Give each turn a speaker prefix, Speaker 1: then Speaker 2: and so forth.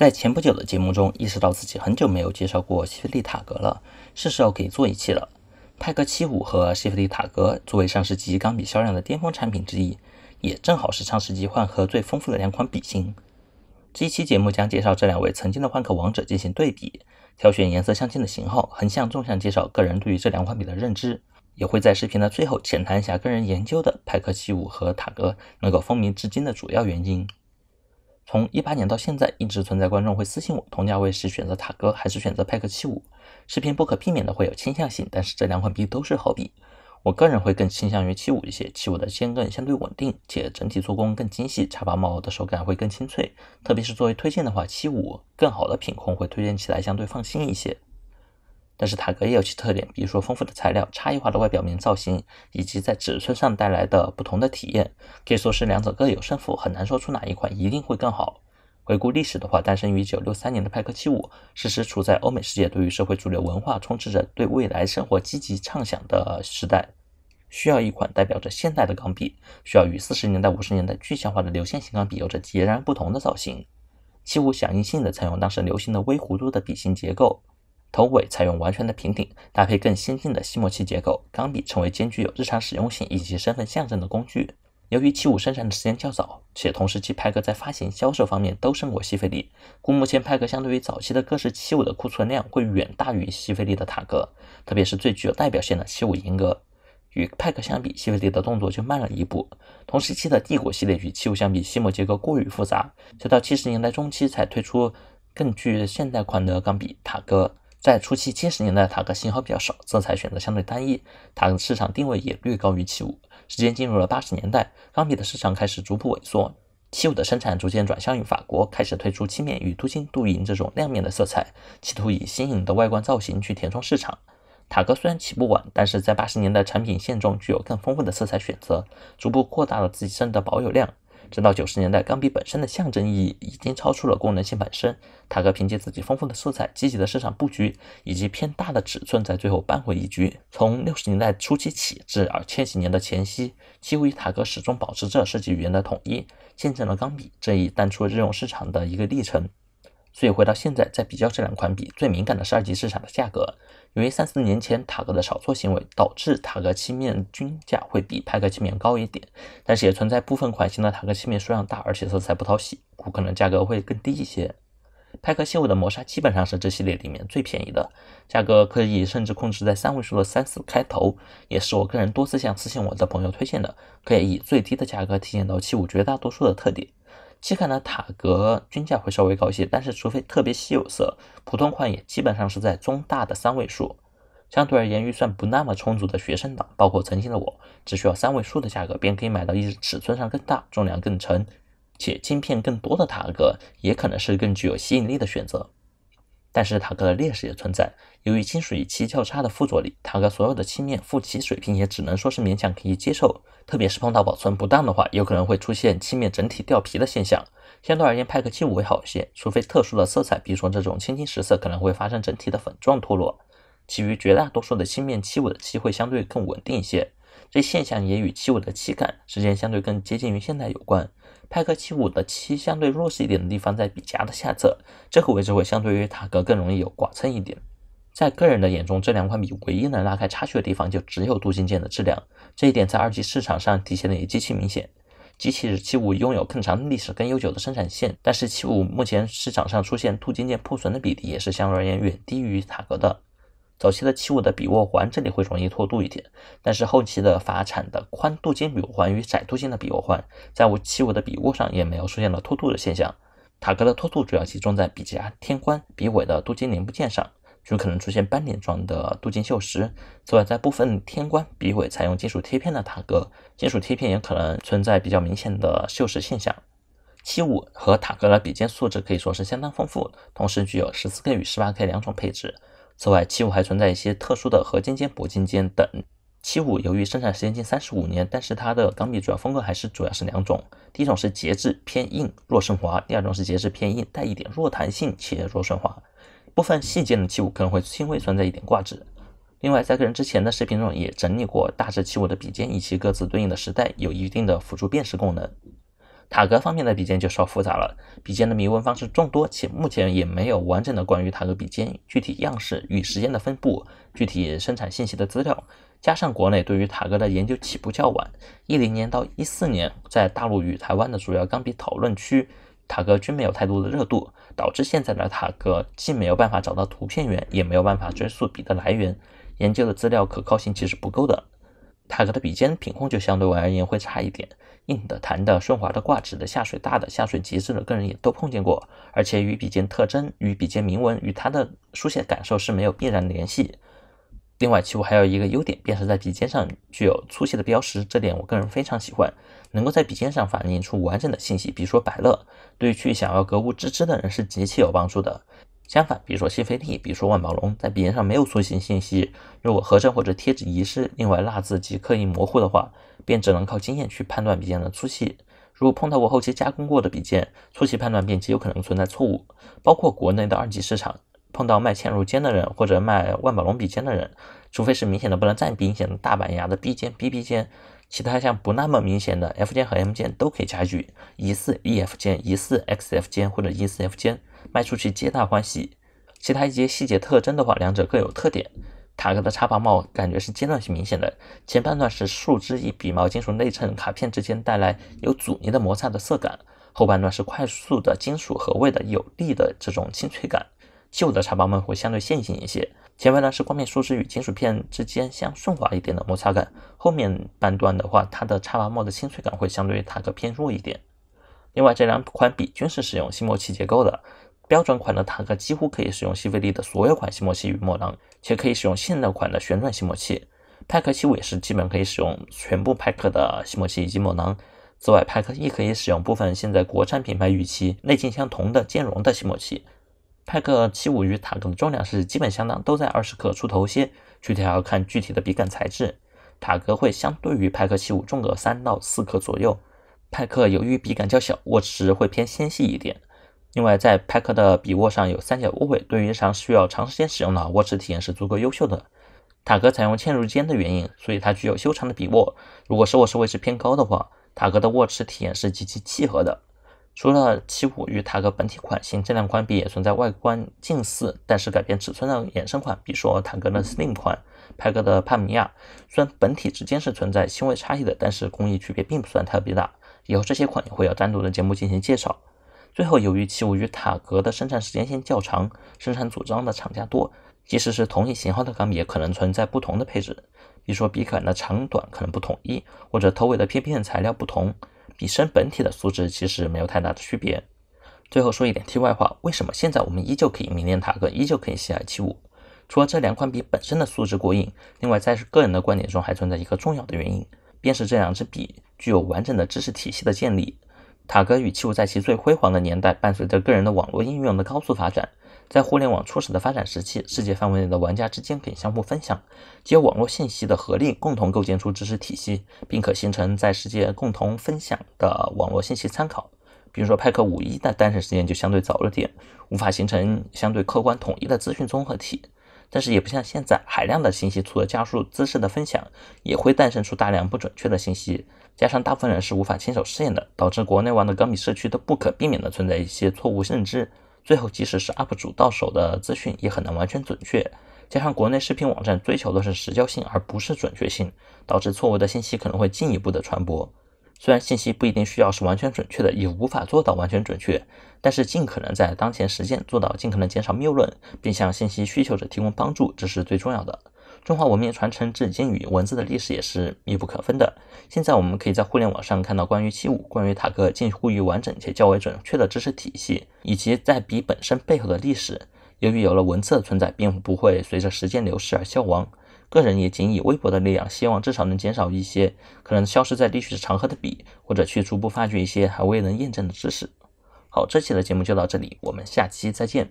Speaker 1: 在前不久的节目中，意识到自己很久没有介绍过西菲利塔格了，是时候可以做一期了。派克七五和西菲利塔格作为上世纪钢笔销量的巅峰产品之一，也正好是上世纪换壳最丰富的两款笔型。这一期节目将介绍这两位曾经的换壳王者进行对比，挑选颜色相近的型号，横向纵向介绍个人对于这两款笔的认知，也会在视频的最后浅谈一下个人研究的派克七五和塔格能够风靡至今的主要原因。从一八年到现在，一直存在观众会私信我，同价位是选择塔哥还是选择派克七五。视频不可避免的会有倾向性，但是这两款币都是好币，我个人会更倾向于七五一些。七五的先更相对稳定，且整体做工更精细，茶拔帽的手感会更清脆。特别是作为推荐的话，七五更好的品控会推荐起来相对放心一些。但是塔格也有其特点，比如说丰富的材料、差异化的外表面造型，以及在尺寸上带来的不同的体验，可以说是两者各有胜负，很难说出哪一款一定会更好。回顾历史的话，诞生于1963年的派克75，是时处在欧美世界对于社会主流文化充斥着对未来生活积极畅想的时代，需要一款代表着现代的钢笔，需要与40年代、50年代具象化的流线型钢笔有着截然不同的造型。75响应性的采用当时流行的微弧度的笔型结构。头尾采用完全的平顶，搭配更先进的吸墨器结构，钢笔成为兼具有日常实用性以及身份象征的工具。由于七五生产的时间较早，且同时期派克在发行销售方面都胜过西飞利，故目前派克相对于早期的各式七五的库存量会远大于西飞利的塔格，特别是最具有代表性的七五银格。与派克相比，西飞利的动作就慢了一步。同时期的帝国系列与七五相比，吸墨结构过于复杂，直到七十年代中期才推出更具现代款的钢笔塔格。在初期七十年代，塔格型号比较少，色彩选择相对单一，塔格市场定位也略高于七五。时间进入了八十年代，钢笔的市场开始逐步萎缩，七五的生产逐渐转向于法国，开始推出漆面与镀金、镀银这种亮面的色彩，企图以新颖的外观造型去填充市场。塔格虽然起步晚，但是在八十年代产品线中具有更丰富的色彩选择，逐步扩大了自身的保有量。直到九十年代，钢笔本身的象征意义已经超出了功能性本身。塔克凭借自己丰富的色彩、积极的市场布局以及偏大的尺寸，在最后扳回一局。从六十年代初期起至二千几年的前夕，几乎塔克始终保持着设计语言的统一，见证了钢笔这一淡出日用市场的一个历程。所以回到现在，在比较这两款比最敏感的十二级市场的价格，由于三四年前塔格的炒作行为，导致塔格漆面均价会比派克漆面高一点，但是也存在部分款型的塔格漆面数量大，而且色彩不讨喜，故可能价格会更低一些。派克漆物的磨砂基本上是这系列里面最便宜的，价格可以甚至控制在三位数的三四开头，也是我个人多次向私信我的朋友推荐的，可以以最低的价格体验到漆五绝大多数的特点。七款的塔格均价会稍微高些，但是除非特别稀有色，普通款也基本上是在中大的三位数。相对而言，预算不那么充足的学生党，包括曾经的我，只需要三位数的价格便可以买到一只尺寸上更大、重量更沉且镜片更多的塔格，也可能是更具有吸引力的选择。但是塔克的劣势也存在，由于金属与漆较差的附着力，塔克所有的漆面附漆水平也只能说是勉强可以接受，特别是碰到保存不当的话，有可能会出现漆面整体掉皮的现象。相对而言，派克七五会好一些，除非特殊的色彩，比如说这种青金石色可能会发生整体的粉状脱落，其余绝大多数的漆面漆五的漆会相对更稳定一些。这现象也与漆五的漆感时间相对更接近于现代有关。派克七五的七相对弱势一点的地方在笔夹的下侧，这个位置会相对于塔格更容易有剐蹭一点。在个人的眼中，这两款笔唯一能拉开差距的地方就只有镀金件的质量，这一点在二级市场上体现的也极其明显。机器是七五拥有更长历史、更悠久的生产线，但是七五目前市场上出现镀金件破损的比例也是相对而言远低于塔格的。早期的七五的比握环这里会容易脱度一点，但是后期的法产的宽镀金比握环与窄镀金的比握环，在我七五的比握上也没有出现了脱度的现象。塔格的脱度主要集中在笔夹、天冠、笔尾的镀金零部件上，就可能出现斑点状的镀金锈蚀。此外，在部分天冠、笔尾采用金属贴片的塔格，金属贴片也可能存在比较明显的锈蚀现象。七五和塔格的笔尖素质可以说是相当丰富，同时具有十四 K 与十八 K 两种配置。此外，七五还存在一些特殊的合金尖、铂金尖等。七五由于生产时间近三十五年，但是它的钢笔主要风格还是主要是两种：第一种是节制偏硬、弱顺滑；第二种是节制偏硬、带一点弱弹性且弱顺滑。部分细尖的七五可能会轻微存在一点挂纸。另外，在个人之前的视频中也整理过，大致七五的笔尖以及各自对应的时代，有一定的辅助辨识功能。塔格方面的笔尖就稍复杂了，笔尖的铭文方式众多，且目前也没有完整的关于塔格笔尖具体样式与时间的分布、具体生产信息的资料。加上国内对于塔格的研究起步较晚，一零年到一四年在大陆与台湾的主要钢笔讨论区，塔格均没有太多的热度，导致现在的塔格既没有办法找到图片源，也没有办法追溯笔的来源，研究的资料可靠性其实不够的。泰格的笔尖品控就相对我而言会差一点，硬的、弹的、顺滑的、挂纸的、下水大的、下水极致的，个人也都碰见过。而且与笔尖特征、与笔尖铭文、与它的书写感受是没有必然联系。另外，其实还有一个优点，便是在笔尖上具有粗细的标识，这点我个人非常喜欢，能够在笔尖上反映出完整的信息。比如说，百乐对去想要格物致知的人是极其有帮助的。相反，比如说新菲利，比如说万宝龙，在笔尖上没有塑形信息。如果合成或者贴纸遗失，另外蜡质及刻印模糊的话，便只能靠经验去判断笔尖的粗细。如果碰到过后期加工过的笔尖，粗细判断便极有可能存在错误。包括国内的二级市场，碰到卖嵌入尖的人或者卖万宝龙笔尖的人。除非是明显的不能再明显的大板牙的 B 键、B B 键，其他像不那么明显的 F 键和 M 键都可以加锯。疑似 E F 键、疑似 X F 键或者 e 似 F 键卖出去皆大欢喜。其他一些细节特征的话，两者各有特点。塔克的插拔帽感觉是阶段性明显的，前半段是树脂与笔毛金属内衬卡片之间带来有阻尼的摩擦的色感，后半段是快速的金属合位的有力的这种清脆感。旧的插拔帽会相对线性一些，前排呢是光面树脂与金属片之间相顺滑一点的摩擦感，后面半段的话，它的插拔帽的清脆感会相对于塔克偏弱一点。另外，这两款笔均是使用吸墨器结构的，标准款的塔克几乎可以使用西菲利的所有款吸墨器与墨囊，且可以使用现代款的旋转吸墨器。派克七五也是基本可以使用全部派克的吸墨器以及墨囊。此外，派克亦可以使用部分现在国产品牌与其内径相同的兼容的吸墨器。派克75与塔格的重量是基本相当，都在二十克出头些，具体还要看具体的笔杆材质。塔格会相对于派克75重个三到四克左右。派克由于笔杆较小，握持会偏纤细一点。另外，在派克的笔握上有三角握尾，对于日常需要长时间使用的握持体验是足够优秀的。塔格采用嵌入尖的原因，所以它具有修长的笔握。如果是握持位置偏高的话，塔格的握持体验是极其契合的。除了七五与塔格本体款型，这两款比也存在外观近似，但是改变尺寸的衍生款，比如说塔格的司令款、派克的帕米亚，虽然本体之间是存在轻微差异的，但是工艺区别并不算特别大。以后这些款也会有单独的节目进行介绍。最后，由于七五与塔格的生产时间线较长，生产组装的厂家多，即使是同一型号的钢笔，也可能存在不同的配置，比如说笔杆的长短可能不统一，或者头尾的偏片材料不同。笔身本体的素质其实没有太大的区别。最后说一点题外话：为什么现在我们依旧可以迷恋塔哥，依旧可以喜爱七五？除了这两款笔本身的素质过硬，另外在个人的观点中还存在一个重要的原因，便是这两支笔具有完整的知识体系的建立。塔哥与七五在其最辉煌的年代，伴随着个人的网络应用的高速发展。在互联网初始的发展时期，世界范围内的玩家之间可以相互分享，借网络信息的合力，共同构建出知识体系，并可形成在世界共同分享的网络信息参考。比如说，派克五一的诞生时间就相对早了点，无法形成相对客观统一的资讯综合体。但是也不像现在，海量的信息除了加速知识的分享，也会诞生出大量不准确的信息。加上大部分人是无法亲手试验的，导致国内玩的钢笔社区都不可避免的存在一些错误认知。最后，即使是 UP 主到手的资讯，也很难完全准确。加上国内视频网站追求的是时效性，而不是准确性，导致错误的信息可能会进一步的传播。虽然信息不一定需要是完全准确的，也无法做到完全准确，但是尽可能在当前实践做到尽可能减少谬论，并向信息需求者提供帮助，这是最重要的。中华文明传承至今与文字的历史也是密不可分的。现在我们可以在互联网上看到关于器物、关于塔克近乎于完整且较为准确的知识体系，以及在笔本身背后的历史。由于有了文字的存在，并不会随着时间流逝而消亡。个人也仅以微薄的力量，希望至少能减少一些可能消失在历史长河的笔，或者去逐步发掘一些还未能验证的知识。好，这期的节目就到这里，我们下期再见。